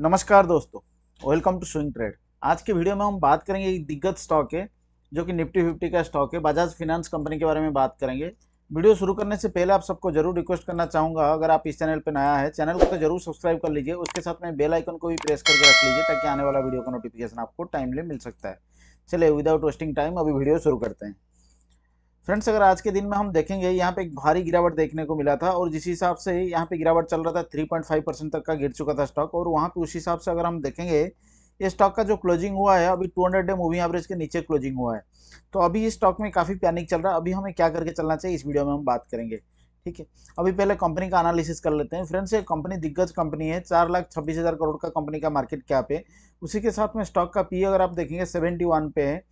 नमस्कार दोस्तों welcome to swing trade आज के वीडियो में हम बात करेंगे एक दिग्गज स्टॉक है जो कि निफ्टी फिफ्टी का स्टॉक है बजाज फिनेंस कंपनी के बारे में बात करेंगे वीडियो शुरू करने से पहले आप सबको जरूर रिक्वेस्ट करना चाहूँगा अगर आप इस चैनल पर नया है चैनल को तो जरूर सब्सक्राइब कर लीजिए उसके साथ में बेल आइकन को भी प्रेस करके रख लीजिए ताकि आने वाला वीडियो का नोटिफिकेशन आपको टाइमली मिल सकता है चलिए विदाउट वेस्टिंग टाइम अभी वीडियो शुरू करते हैं फ्रेंड्स अगर आज के दिन में हम देखेंगे यहाँ पे एक भारी गिरावट देखने को मिला था और जिस हिसाब से यहाँ पे गिरावट चल रहा था थ्री पॉइंट फाइव परसेंट तक का गिर चुका था स्टॉक और वहाँ पे उस हिसाब से अगर हम देखेंगे ये स्टॉक का जो क्लोजिंग हुआ है अभी two hundred day moving average के नीचे क्लोजिंग हुआ है तो अभी इस स्टॉक में काफ़ी पैनिक चल रहा है अभी हमें क्या करके चलना चाहिए इस वीडियो में हम बात करेंगे ठीक है अभी पहले कंपनी का एनालिसिस कर लेते हैं फ्रेंड्स ये कंपनी दिग्गज कंपनी है चार लाख छब्बीस हज़ार करोड़ का कंपनी का मार्केट कैप है उसी के साथ में स्टॉक का पी अगर आप देखेंगे सेवेंटी वन पे है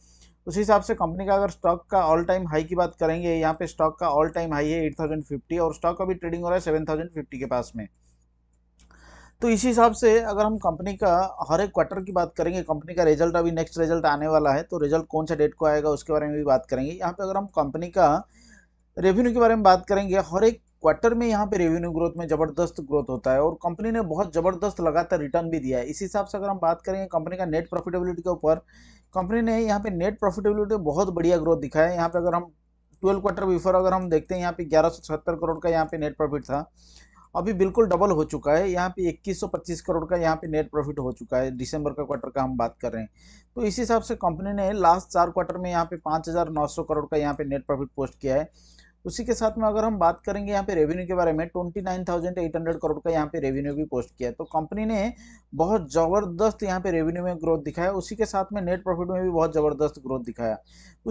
उसी हिसाब से कंपनी का अगर स्टॉक का ऑल टाइम हाई की बात करेंगे यहाँ पे स्टॉक का ऑल टाइम हाई है एट थाउजेंड फिफ्टी और स्टॉक अभी ट्रेडिंग हो रहा है सेवन थाउजेंड फिफ्टी के पास में तो इसी हिसाब से अगर हम कंपनी का हर एक क्वार्टर की बात करेंगे कंपनी का रिजल्ट अभी नेक्स्ट रिजल्ट आने वाला है तो रिजल्ट कौन सा डेट को आएगा उसके बारे में भी बात करेंगे यहाँ पे अगर हम कंपनी का रेवेन्यू के बारे में बात करेंगे हर एक क्वार्टर में यहाँ पे रेवेन्यू ग्रोथ में जबरदस्त ग्रोथ होता है और कंपनी ने बहुत जबरदस्त लगातार रिटर्न भी दिया है इस हिसाब से अगर हम बात करेंगे कंपनी का नेट प्रॉफिटेबिलिटी के ऊपर कंपनी ने यहाँ पे नेट प्रॉफिटेबिलिटी बहुत बढ़िया ग्रोथ दिखाया है यहाँ पे अगर हम ट्वेल्व क्वार्टर बिफोर अगर हम देखते हैं यहाँ पे ग्यारह करोड़ का यहाँ पे नेट प्रॉफिट था अभी बिल्कुल डबल हो चुका है यहाँ पे 2125 करोड़ का यहाँ पे नेट प्रॉफिट हो चुका है दिसंबर का क्वार्टर का हम बात कर रहे हैं तो इस हिसाब से कंपनी ने लास्ट चार क्वार्टर में यहाँ पे 5900 करोड़ का यहाँ पे नेट प्रॉफिट पोस्ट किया है उसी के साथ में अगर हम बात करेंगे यहाँ पे रेवेन्यू के बारे में twenty nine thousand eight hundred crore का यहाँ पे रेवेन्यू भी पोस्ट किया है तो कंपनी ने बहुत ज़बरदस्त यहाँ पे रेवेन्यू में ग्रोथ दिखाया उसी के साथ में नेट प्रॉफिट में भी बहुत ज़बरदस्त ग्रोथ दिखाया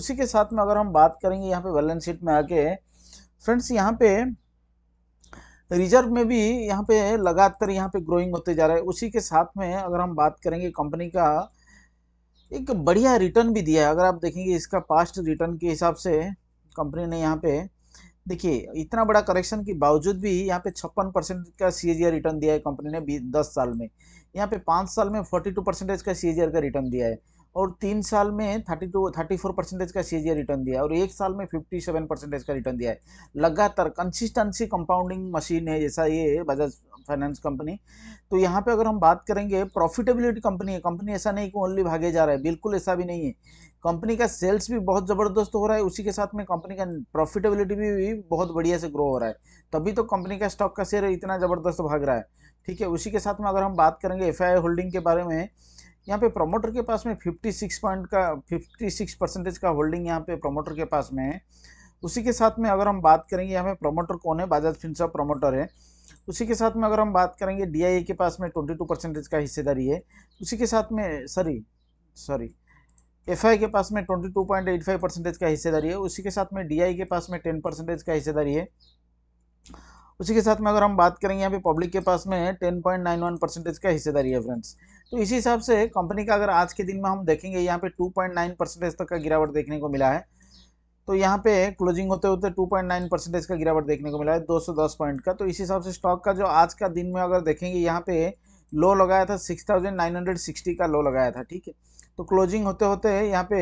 उसी के साथ में अगर हम बात करेंगे यहाँ पे बैलेंस शीट में आके फ्रेंड्स यहाँ पे रिजर्व में भी यहाँ पे लगातार यहाँ पे ग्रोइंग होते जा रहा है उसी के साथ में अगर हम बात करेंगे कंपनी का एक बढ़िया रिटर्न भी दिया है अगर आप देखेंगे इसका पास्ट रिटर्न के हिसाब से कंपनी ने यहाँ पे देखिए इतना बड़ा करेक्शन के बावजूद भी यहाँ पे छप्पन परसेंट का सी रिटर्न दिया है कंपनी ने बीस दस साल में यहाँ पे पाँच साल में फोर्टी टू परसेंटेज का सी का रिटर्न दिया है और तीन साल में thirty two thirty four percentage का सी रिटर्न दिया है और एक साल में फिफ्टी सेवन परसेंटेज का रिटर्न दिया है लगातार कंसिस्टेंसी कंपाउंडिंग मशीन है जैसा ये बजाज फाइनेंस कंपनी तो यहाँ पे अगर हम बात करेंगे प्रॉफिटेबिलिटी कंपनी है कंपनी ऐसा नहीं कि ओनली भागे जा रहा है बिल्कुल ऐसा भी नहीं है कंपनी का सेल्स भी बहुत ज़बरदस्त हो रहा है उसी के साथ में कंपनी का प्रॉफिटेबिलिटी भी, भी बहुत बढ़िया से ग्रो हो रहा है तभी तो कंपनी का स्टॉक का शेयर इतना ज़बरदस्त भाग रहा है ठीक है उसी के साथ में अगर हम बात करेंगे एफ होल्डिंग के बारे में यहाँ पे प्रमोटर के पास में सिक्स पॉइंट का सिक्स परसेंटेज का होल्डिंग यहाँ पे प्रमोटर के पास में है उसी के साथ में अगर हम बात करेंगे यहाँ पे प्रमोटर कौन है बजाज फिनसा प्रमोटर है उसी के साथ में अगर हम बात करेंगे डी के पास में ट्वेंटी टू परसेंटेज का हिस्सेदारी है उसी के साथ में सॉरी सॉरी एफ के पास में 22.85 परसेंटेज का हिस्सेदारी है उसी के साथ में डी के पास में 10 परसेंटेज का हिस्सेदारी है उसी के साथ में अगर हम बात करेंगे यहाँ पे पब्लिक के पास में 10.91 परसेंटेज का हिस्सेदारी है फ्रेंड्स तो इसी हिसाब से कंपनी का अगर आज के दिन में हम देखेंगे यहाँ पे 2.9 परसेंटेज तक का गिरावट देखने को मिला है तो यहाँ पे क्लोजिंग होते होते 2.9 परसेंटेज का गिरावट देखने को मिला है 210 पॉइंट का तो इस हिसाब से स्टॉक का जो आज का दिन में अगर देखेंगे यहाँ पे लो लगाया था सिक्सटी का लो लगाया था ठीक है तो क्लोजिंग होते होते यहाँ पे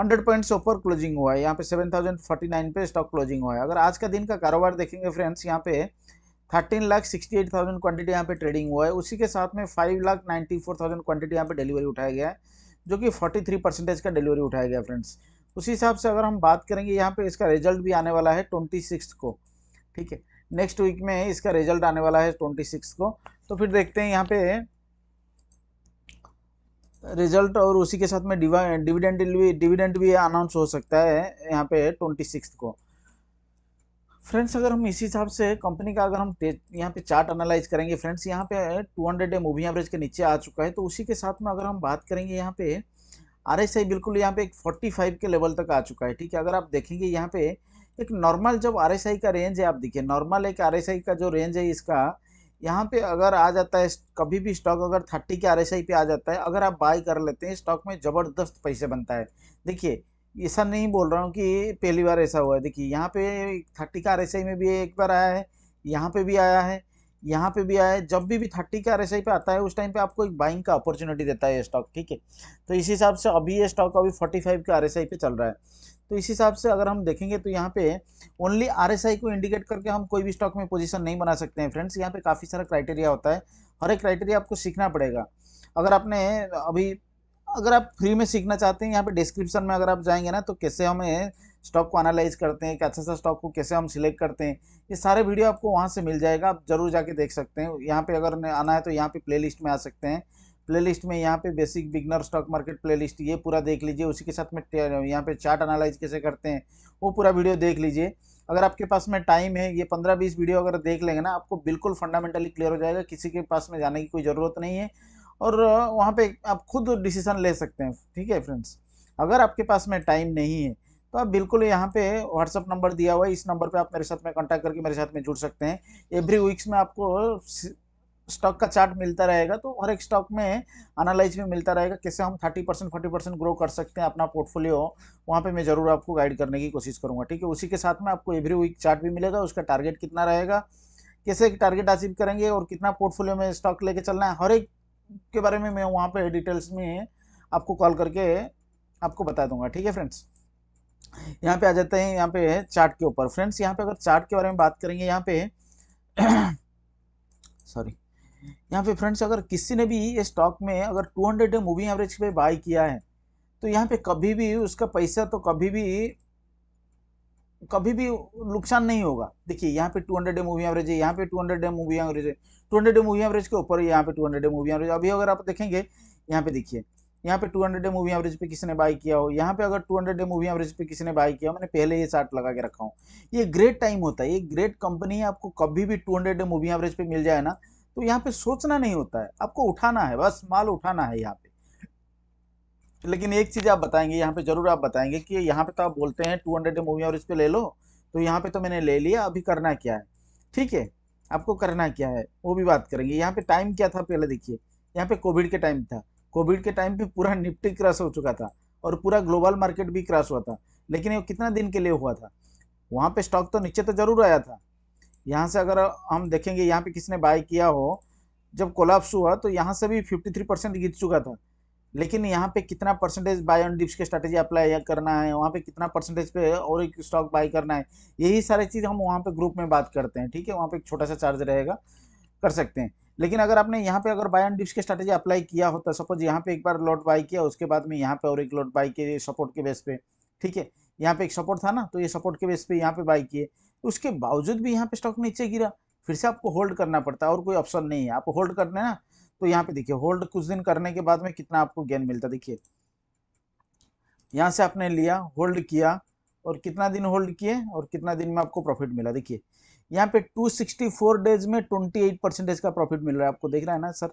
हंड्रेड पॉइंट से ऊपर क्लोजिंग हुआ है यहाँ पे सेवन थाउजेंड फोर्टी नाइन पे स्टॉक क्लोजिंग हुआ है अगर आज का दिन का कारोबार देखेंगे फ्रेंड्स यहाँ पे thirteen lakh sixty eight thousand quantity यहाँ पे ट्रेडिंग हुआ है उसी के साथ में five lakh ninety four thousand quantity यहाँ पे डिलीवरी उठाया गया है जो कि फोर्टी थ्री परसेंटेज का डिलीवरी उठाया गया फ्रेंड्स उसी हिसाब से अगर हम बात करेंगे यहाँ पे इसका रिजल्ट भी आने वाला है ट्वेंटी सिक्स को ठीक है नेक्स्ट वीक में इसका रिजल्ट आने वाला है ट्वेंटी सिक्स को तो फिर देखते हैं यहाँ पे रिजल्ट और उसी के साथ में डिविडेंड भी डिविडेंड भी अनाउंस हो सकता है यहाँ पे ट्वेंटी सिक्स को फ्रेंड्स अगर हम इसी हिसाब से कंपनी का अगर हम यहाँ पे चार्ट एनालाइज करेंगे फ्रेंड्स यहाँ पे two hundred day movie average के नीचे आ चुका है तो उसी के साथ में अगर हम बात करेंगे यहाँ पे आर एस आई बिल्कुल यहाँ पे एक फोर्टी फाइव के लेवल तक आ चुका है ठीक है अगर आप देखेंगे यहाँ पे एक नॉर्मल जब आर एस आई का रेंज है आप देखिए नॉर्मल एक आर एस आई का जो रेंज है इसका यहाँ पे अगर आ जाता है कभी भी स्टॉक अगर थर्टी के आर पे आ जाता है अगर आप बाई कर लेते हैं स्टॉक में ज़बरदस्त पैसे बनता है देखिए ऐसा नहीं बोल रहा हूँ कि पहली बार ऐसा हुआ है देखिए यहाँ पे थर्टी का आर में भी एक बार आया है यहाँ पे भी आया है यहाँ पे भी आया जब भी भी थर्टी के आर पे आता है उस टाइम पे आपको एक बाइंग का अपॉर्चुनिटी देता है ये स्टॉक ठीक है तो इसी हिसाब से अभी ये स्टॉक अभी फोर्टी फाइव के आर पे चल रहा है तो इस हिसाब से अगर हम देखेंगे तो यहाँ पे ओनली आर को इंडिकेट करके हम कोई भी स्टॉक में पोजिशन नहीं बना सकते हैं फ्रेंड्स यहाँ पर काफ़ी सारा क्राइटेरिया होता है हर एक क्राइटेरिया आपको सीखना पड़ेगा अगर आपने अभी अगर आप फ्री में सीखना चाहते हैं यहाँ पर डिस्क्रिप्शन में अगर आप जाएंगे ना तो कैसे हमें स्टॉक को एनालाइज करते हैं एक अच्छा सा स्टॉक को कैसे हम सिलेक्ट करते हैं ये सारे वीडियो आपको वहाँ से मिल जाएगा आप ज़रूर जाके देख सकते हैं यहाँ पे अगर आना है तो यहाँ पे प्लेलिस्ट में आ सकते हैं प्लेलिस्ट में यहाँ पे basic beginner stock market playlist ये पूरा देख लीजिए उसी के साथ में यहाँ पे चार्ट एनालाइज कैसे करते हैं वो पूरा वीडियो देख लीजिए अगर आपके पास में टाइम है ये पंद्रह बीस वीडियो अगर देख लेंगे ना आपको बिल्कुल फंडामेंटली क्लियर हो जाएगा किसी के पास में जाने की कोई ज़रूरत नहीं है और वहाँ पर आप खुद डिसीजन ले सकते हैं ठीक है फ्रेंड्स अगर आपके पास में टाइम नहीं है तो आप बिल्कुल यहाँ पे व्हाट्सअप नंबर दिया हुआ है इस नंबर पे आप मेरे साथ में कांटेक्ट करके मेरे साथ में जुड़ सकते हैं एवरी वीक्स में आपको स्टॉक का चार्ट मिलता रहेगा तो हर एक स्टॉक में एनालाइज में मिलता रहेगा कैसे हम 30 परसेंट फोर्टी परसेंट ग्रो कर सकते हैं अपना पोर्टफोलियो वहाँ पे मैं ज़रूर आपको गाइड करने की कोशिश करूँगा ठीक है उसी के साथ में आपको एवरी वीक चार्ट भी मिलेगा उसका टारगेट कितना रहेगा कैसे टारगेट अचीव करेंगे और कितना पोर्टफोलियो में स्टॉक लेके चलना है हर एक के बारे में मैं वहाँ पर डिटेल्स में आपको कॉल करके आपको बता दूंगा ठीक है फ्रेंड्स यहाँ पे आ जाते हैं यहाँ पे चार्ट के ऊपर फ्रेंड्स यहाँ पे अगर चार्ट के बारे में बात करेंगे यहाँ पे सॉरी यहाँ पे फ्रेंड्स अगर किसी ने भी ये स्टॉक में अगर 200 डे मूविंग एवरेज पे बाय किया है तो यहाँ पे कभी भी उसका पैसा तो कभी भी कभी भी नुकसान नहीं होगा देखिए यहाँ पे 200 डे मूविंग एवरेज है यहाँ पे 200 डे मूविंग एवरेज है 200 डे मूविंग एवरेज के ऊपर यहाँ पे 200 डे मूविंग एवरेज अभी अगर आप देखेंगे यहाँ पे देखिए यहाँ पे 200 डे मूवी एवरेज पे किसने बाय किया हो यहाँ पे अगर 200 डे मूवी एवरेज पे किसने बाय किया हो मैंने पहले ये चार्ट लगा के रखा हूँ ये ग्रेट टाइम होता है ये ग्रेट कंपनी आपको कभी भी 200 डे मूवी एवरेज पे मिल जाए ना तो यहाँ पे सोचना नहीं होता है आपको उठाना है बस माल उठाना है यहाँ पे लेकिन एक चीज़ आप बताएंगे यहाँ पे जरूर आप बताएंगे कि यहाँ पे तो आप बोलते हैं two hundred day movie average पे ले लो तो यहाँ पे तो मैंने ले लिया अभी करना क्या है ठीक है आपको करना क्या है वो भी बात करेंगे यहाँ पे टाइम क्या था पहले देखिए यहाँ पे कोविड के टाइम था कोविड के टाइम पे पूरा निफ्टी क्रॉस हो चुका था और पूरा ग्लोबल मार्केट भी क्रॉस हुआ था लेकिन ये कितना दिन के लिए हुआ था वहाँ पे स्टॉक तो नीचे तो ज़रूर आया था यहाँ से अगर हम देखेंगे यहाँ पे किसने बाय किया हो जब कोलाप्स हुआ तो यहाँ से भी थ्री परसेंट गिर चुका था लेकिन यहाँ पे कितना परसेंटेज बाय ऑन डिप्स के स्ट्रेटेजी अप्लाई करना है वहाँ पे कितना परसेंटेज पे और एक स्टॉक बाय करना है यही सारी चीज़ हम वहाँ पे ग्रुप में बात करते हैं ठीक है वहाँ पे एक छोटा सा चार्ज रहेगा कर सकते हैं लेकिन अगर आपने यहाँ पे अगर बाय एंड डिप्स की स्ट्रेटेजी अप्लाई किया होता तो सपोज यहाँ पे एक बार लॉट बाय किया उसके बाद में यहाँ पे और एक लॉट बाय किए सपोर्ट के बेस पे ठीक है यहाँ पे एक सपोर्ट था ना तो ये सपोर्ट के बेस पे यहाँ पे बाय किए उसके बावजूद भी यहाँ पे स्टॉक नीचे गिरा फिर से आपको होल्ड करना पड़ता है और कोई ऑप्शन नहीं है आप होल्ड कर है ना तो यहाँ पे देखिए होल्ड कुछ दिन करने के बाद में कितना आपको गेन मिलता देखिए यहाँ से आपने लिया होल्ड किया और कितना दिन होल्ड किए और कितना दिन में आपको प्रॉफिट मिला देखिए यहाँ पे 264 डेज में 28 परसेंटेज का प्रॉफिट मिल रहा है आपको देख रहा है ना सर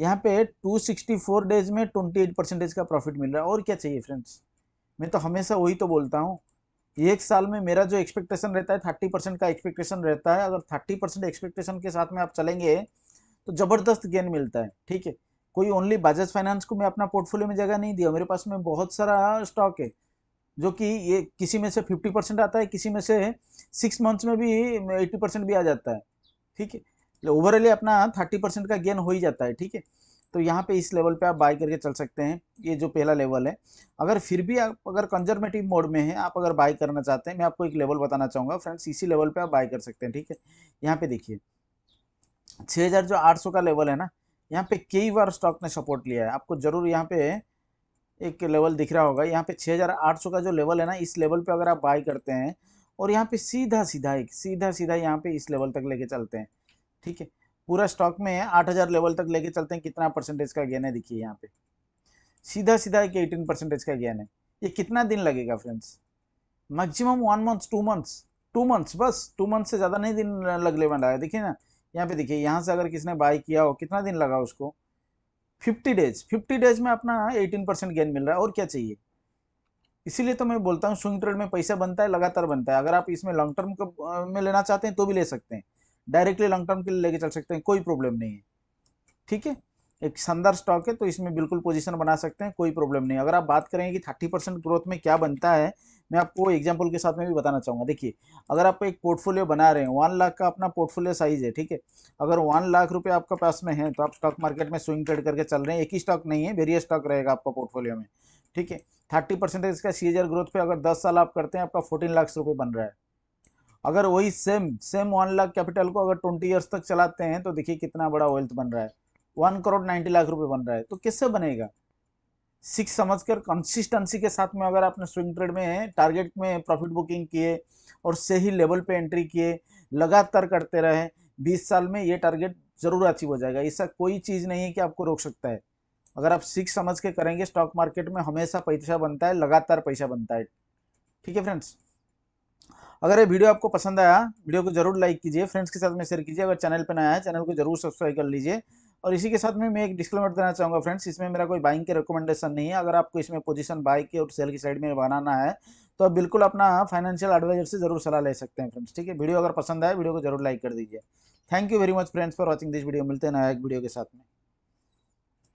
यहाँ पे 264 डेज में 28 परसेंटेज का प्रॉफिट मिल रहा है और क्या चाहिए फ्रेंड्स मैं तो हमेशा वही तो बोलता हूँ एक साल में मेरा जो एक्सपेक्टेशन रहता है थर्टी परसेंट का एक्सपेक्टेशन रहता है अगर थर्टी परसेंट एक्सपेक्टेशन के साथ में आप चलेंगे तो ज़बरदस्त गेन मिलता है ठीक है कोई ओनली बजाज फाइनेंस को मैं अपना पोर्टफोलियो में जगह नहीं दिया मेरे पास में बहुत सारा स्टॉक है जो कि ये किसी में से फिफ्टी परसेंट आता है किसी में से सिक्स मंथ्स में भी एट्टी परसेंट भी आ जाता है ठीक है ओवरऑली अपना थर्टी परसेंट का गेन हो ही जाता है ठीक है तो यहाँ पे इस लेवल पे आप बाय करके चल सकते हैं ये जो पहला लेवल है अगर फिर भी आप अगर कंजर्वेटिव मोड में हैं आप अगर बाय करना चाहते हैं मैं आपको एक लेवल बताना चाहूँगा फ्रेंड्स इसी लेवल पे आप बाय कर सकते हैं ठीक है यहाँ पे देखिए 6000 जो 800 का लेवल है ना यहाँ पे कई बार स्टॉक ने सपोर्ट लिया है आपको जरूर यहाँ पे एक लेवल दिख रहा होगा यहाँ पे 6800 का जो लेवल है ना इस लेवल पे अगर आप बाई करते हैं और यहाँ पे सीधा सीधा एक सीधा सीधा यहाँ पे इस लेवल तक लेके चलते हैं ठीक है पूरा स्टॉक में आठ हज़ार लेवल तक लेके चलते हैं कितना परसेंटेज का गेन है देखिए यहाँ पे सीधा सीधा एक एटीन परसेंटेज का गेन है ये कितना दिन लगेगा friends maximum one months two months two months बस टू मंथ से ज़्यादा नहीं दिन लगने वाला है देखिए ना यहाँ पे देखिए यहाँ से अगर किसने बाय किया हो कितना दिन लगा उसको फिफ्टी डेज फिफ्टी डेज में अपना एटीन परसेंट गेन मिल रहा है और क्या चाहिए इसीलिए तो मैं बोलता हूँ स्विंग ट्रेड में पैसा बनता है लगातार बनता है अगर आप इसमें लॉन्ग टर्म में लेना चाहते हैं तो भी ले सकते हैं डायरेक्टली लॉन्ग टर्म के लिए लेके चल सकते हैं कोई प्रॉब्लम नहीं है ठीक है एक शानदार स्टॉक है तो इसमें बिल्कुल पोजीशन बना सकते हैं कोई प्रॉब्लम नहीं अगर आप बात करें कि थर्टी परसेंट ग्रोथ में क्या बनता है मैं आपको एग्जाम्पल के साथ में भी बताना चाहूँगा देखिए अगर आप एक पोर्टफोलियो बना रहे हैं वन लाख का अपना पोर्टफोलियो साइज है ठीक है अगर वन लाख रुपये आपके पास में है तो आप स्टॉक मार्केट में स्विंग ट्रेड करके चल रहे हैं एक ही स्टॉक नहीं है वेरियस स्टॉक रहेगा आपका पोर्टफोलियो में ठीक है थर्टी परसेंटेज का सीजर ग्रोथ पे अगर दस साल आप करते हैं आपका फोर्टीन लाख रुपये बन रहा है अगर वही same same one lakh capital को अगर ट्वेंटी ईयर्स तक चलाते हैं तो देखिए कितना बड़ा वेल्थ बन रहा है वन करोड़ नाइन्टी लाख रुपये बन रहा है तो किससे बनेगा सिक्स समझकर कंसिस्टेंसी के साथ में अगर आपने स्विंग ट्रेड में टारगेट में प्रॉफिट बुकिंग किए और सही लेवल पे एंट्री किए लगातार करते रहे 20 साल में ये टारगेट जरूर अचीव हो जाएगा ऐसा कोई चीज़ नहीं है कि आपको रोक सकता है अगर आप सिक्स समझ के करेंगे स्टॉक मार्केट में हमेशा पैसा बनता है लगातार पैसा बनता है ठीक है फ्रेंड्स अगर ये वीडियो आपको पसंद आया वीडियो को जरूर लाइक कीजिए फ्रेंड्स के साथ में शेयर कीजिए अगर चैनल पर नया है चैनल को जरूर सब्सक्राइब कर लीजिए और इसी के साथ में मैं एक डिस्क्लेमर देना चाहूँगा फ्रेंड्स इसमें मेरा कोई बाइंग के रिकमेंडेशन नहीं है अगर आपको इसमें पोजीशन बाई की और सेल की साइड में बनाना है तो आप बिल्कुल अपना फाइनेंशियल एडवाइजर से जरूर सलाह ले सकते हैं फ्रेंड्स ठीक है वीडियो अगर पसंद आए वीडियो को जरूर लाइक कर दीजिए thank you very much friends for watching this video मिलते हैं नया एक वीडियो के साथ में